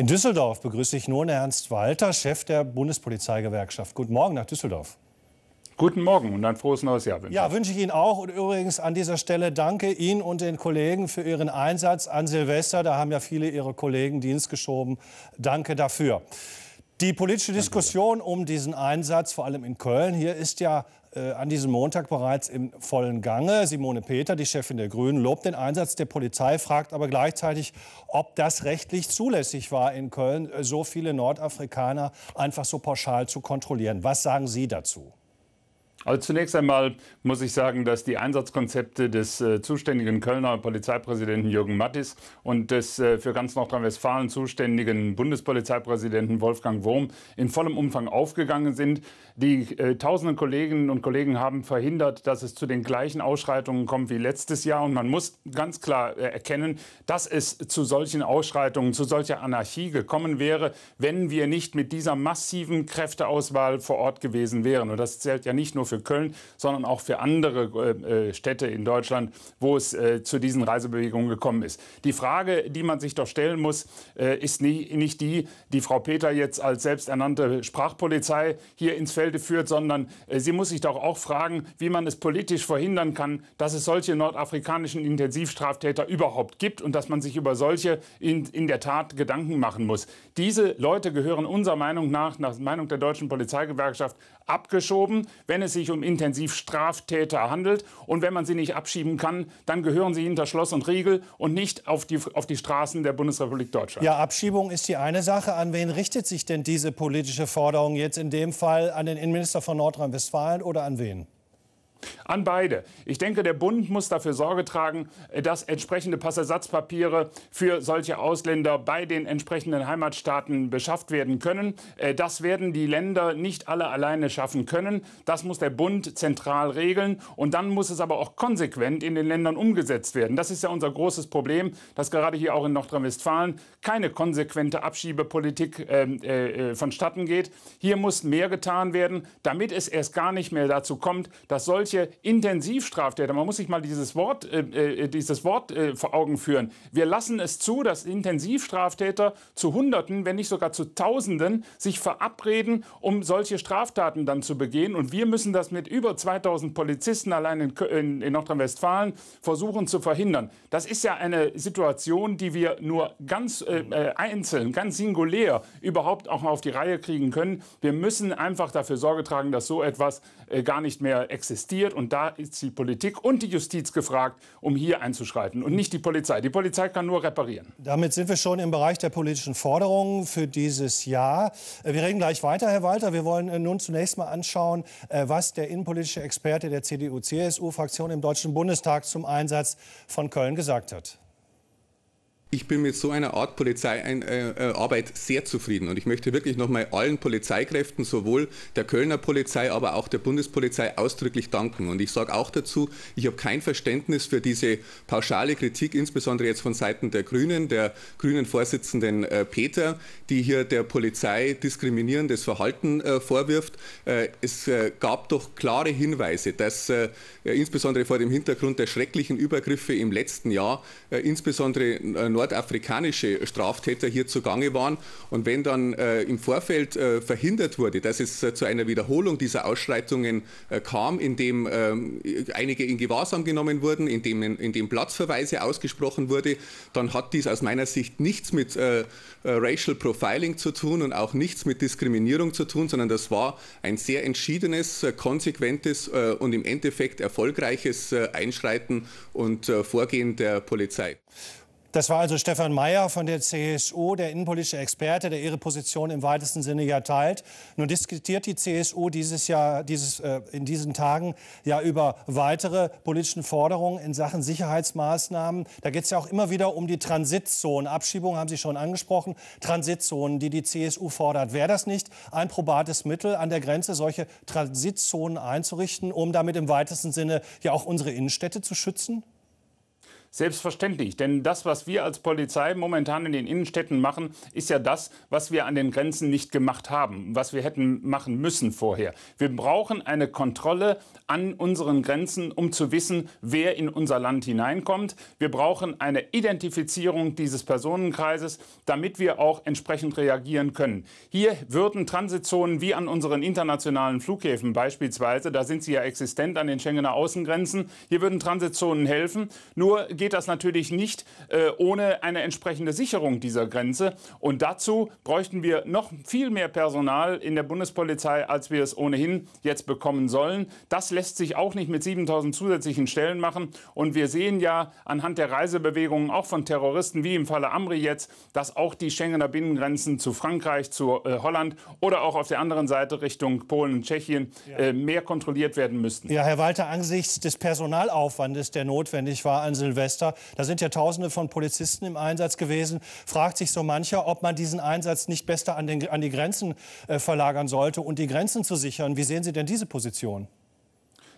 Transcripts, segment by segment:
In Düsseldorf begrüße ich nun Ernst Walter, Chef der Bundespolizeigewerkschaft. Guten Morgen nach Düsseldorf. Guten Morgen und ein frohes neues Jahr wünsche ich. Ja, wünsche ich Ihnen auch. Und übrigens an dieser Stelle danke Ihnen und den Kollegen für Ihren Einsatz an Silvester. Da haben ja viele Ihre Kollegen Dienst geschoben. Danke dafür. Die politische Diskussion um diesen Einsatz, vor allem in Köln, hier ist ja äh, an diesem Montag bereits im vollen Gange. Simone Peter, die Chefin der Grünen, lobt den Einsatz der Polizei, fragt aber gleichzeitig, ob das rechtlich zulässig war in Köln, so viele Nordafrikaner einfach so pauschal zu kontrollieren. Was sagen Sie dazu? Also zunächst einmal muss ich sagen, dass die Einsatzkonzepte des äh, zuständigen Kölner Polizeipräsidenten Jürgen Mattis und des äh, für ganz Nordrhein-Westfalen zuständigen Bundespolizeipräsidenten Wolfgang Wurm in vollem Umfang aufgegangen sind. Die äh, tausenden Kolleginnen und Kollegen haben verhindert, dass es zu den gleichen Ausschreitungen kommt wie letztes Jahr. Und man muss ganz klar äh, erkennen, dass es zu solchen Ausschreitungen, zu solcher Anarchie gekommen wäre, wenn wir nicht mit dieser massiven Kräfteauswahl vor Ort gewesen wären. Und das zählt ja nicht nur für Köln, sondern auch für andere äh, äh, Städte in Deutschland, wo es äh, zu diesen Reisebewegungen gekommen ist. Die Frage, die man sich doch stellen muss, ist nicht die, die Frau Peter jetzt als selbsternannte Sprachpolizei hier ins Felde führt, sondern sie muss sich doch auch fragen, wie man es politisch verhindern kann, dass es solche nordafrikanischen Intensivstraftäter überhaupt gibt und dass man sich über solche in, in der Tat Gedanken machen muss. Diese Leute gehören unserer Meinung nach, nach Meinung der deutschen Polizeigewerkschaft, abgeschoben. Wenn es sich sich um Intensivstraftäter handelt. Und wenn man sie nicht abschieben kann, dann gehören sie hinter Schloss und Riegel und nicht auf die, auf die Straßen der Bundesrepublik Deutschland. Ja, Abschiebung ist die eine Sache. An wen richtet sich denn diese politische Forderung jetzt in dem Fall? An den Innenminister von Nordrhein-Westfalen oder an wen? an beide. Ich denke, der Bund muss dafür Sorge tragen, äh, dass entsprechende Passersatzpapiere für solche Ausländer bei den entsprechenden Heimatstaaten beschafft werden können. Äh, das werden die Länder nicht alle alleine schaffen können. Das muss der Bund zentral regeln. Und dann muss es aber auch konsequent in den Ländern umgesetzt werden. Das ist ja unser großes Problem, dass gerade hier auch in Nordrhein-Westfalen keine konsequente Abschiebepolitik ähm, äh, vonstatten geht. Hier muss mehr getan werden, damit es erst gar nicht mehr dazu kommt, dass solche Intensivstraftäter, man muss sich mal dieses Wort, äh, äh, dieses Wort äh, vor Augen führen. Wir lassen es zu, dass Intensivstraftäter zu Hunderten, wenn nicht sogar zu Tausenden, sich verabreden, um solche Straftaten dann zu begehen. Und wir müssen das mit über 2000 Polizisten allein in, in, in Nordrhein-Westfalen versuchen zu verhindern. Das ist ja eine Situation, die wir nur ganz äh, äh, einzeln, ganz singulär überhaupt auch mal auf die Reihe kriegen können. Wir müssen einfach dafür Sorge tragen, dass so etwas äh, gar nicht mehr existiert und da ist die Politik und die Justiz gefragt, um hier einzuschreiten und nicht die Polizei. Die Polizei kann nur reparieren. Damit sind wir schon im Bereich der politischen Forderungen für dieses Jahr. Äh, wir reden gleich weiter, Herr Walter. Wir wollen äh, nun zunächst mal anschauen, äh, was der innenpolitische Experte der CDU-CSU-Fraktion im Deutschen Bundestag zum Einsatz von Köln gesagt hat ich bin mit so einer Art Polizeiarbeit äh, äh, sehr zufrieden und ich möchte wirklich nochmal allen Polizeikräften, sowohl der Kölner Polizei, aber auch der Bundespolizei ausdrücklich danken. Und ich sage auch dazu, ich habe kein Verständnis für diese pauschale Kritik, insbesondere jetzt von Seiten der Grünen, der grünen Vorsitzenden äh, Peter, die hier der Polizei diskriminierendes Verhalten vorwirft. es gab doch klare Hinweise, dass insbesondere vor dem Hintergrund der schrecklichen Übergriffe im letzten Jahr, insbesondere nordafrikanische Straftäter hier zugange waren. Und wenn dann äh, im Vorfeld äh, verhindert wurde, dass es äh, zu einer Wiederholung dieser Ausschreitungen äh, kam, indem ähm, einige in Gewahrsam genommen wurden, indem, indem Platzverweise ausgesprochen wurde, dann hat dies aus meiner Sicht nichts mit äh, äh, Racial Profiling zu tun und auch nichts mit Diskriminierung zu tun, sondern das war ein sehr entschiedenes, konsequentes und im Endeffekt erfolgreiches Einschreiten und Vorgehen der Polizei. Das war also Stefan Mayer von der CSU, der innenpolitische Experte, der ihre Position im weitesten Sinne ja teilt. Nun diskutiert die CSU dieses Jahr, dieses, äh, in diesen Tagen ja über weitere politischen Forderungen in Sachen Sicherheitsmaßnahmen. Da geht es ja auch immer wieder um die Transitzonen. Abschiebungen haben Sie schon angesprochen. Transitzonen, die die CSU fordert. Wäre das nicht ein probates Mittel, an der Grenze solche Transitzonen einzurichten, um damit im weitesten Sinne ja auch unsere Innenstädte zu schützen? Selbstverständlich, denn das, was wir als Polizei momentan in den Innenstädten machen, ist ja das, was wir an den Grenzen nicht gemacht haben, was wir hätten machen müssen vorher. Wir brauchen eine Kontrolle an unseren Grenzen, um zu wissen, wer in unser Land hineinkommt. Wir brauchen eine Identifizierung dieses Personenkreises, damit wir auch entsprechend reagieren können. Hier würden Transitzonen wie an unseren internationalen Flughäfen beispielsweise, da sind sie ja existent an den Schengener Außengrenzen, hier würden Transitzonen helfen. Nur geht das natürlich nicht äh, ohne eine entsprechende Sicherung dieser Grenze. Und dazu bräuchten wir noch viel mehr Personal in der Bundespolizei, als wir es ohnehin jetzt bekommen sollen. Das lässt sich auch nicht mit 7000 zusätzlichen Stellen machen. Und wir sehen ja anhand der Reisebewegungen auch von Terroristen, wie im Falle Amri jetzt, dass auch die Schengener Binnengrenzen zu Frankreich, zu äh, Holland oder auch auf der anderen Seite Richtung Polen und Tschechien ja. äh, mehr kontrolliert werden müssten. Ja, Herr Walter, angesichts des Personalaufwandes, der notwendig war an Silvester, Silvester. Da sind ja Tausende von Polizisten im Einsatz gewesen. Fragt sich so mancher, ob man diesen Einsatz nicht besser an, den, an die Grenzen äh, verlagern sollte und die Grenzen zu sichern. Wie sehen Sie denn diese Position?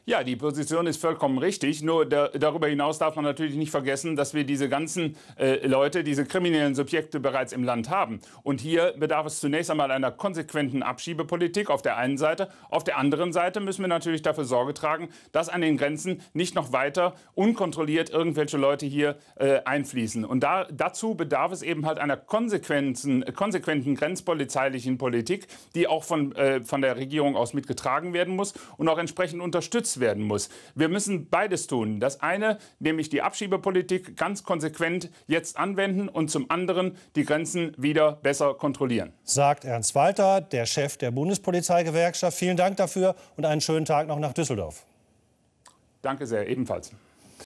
Ja, die Position ist vollkommen richtig. Nur da, darüber hinaus darf man natürlich nicht vergessen, dass wir diese ganzen äh, Leute, diese kriminellen Subjekte bereits im Land haben. Und hier bedarf es zunächst einmal einer konsequenten Abschiebepolitik auf der einen Seite. Auf der anderen Seite müssen wir natürlich dafür Sorge tragen, dass an den Grenzen nicht noch weiter unkontrolliert irgendwelche Leute hier äh, einfließen. Und da, dazu bedarf es eben halt einer konsequenten, konsequenten grenzpolizeilichen Politik, die auch von, äh, von der Regierung aus mitgetragen werden muss und auch entsprechend unterstützt gelöst werden muss. Wir müssen beides tun. Das eine, nämlich die Abschiebepolitik ganz konsequent jetzt anwenden und zum anderen die Grenzen wieder besser kontrollieren. Sagt Ernst Walter, der Chef der Bundespolizeigewerkschaft. Vielen Dank dafür und einen schönen Tag noch nach Düsseldorf. Danke sehr, ebenfalls.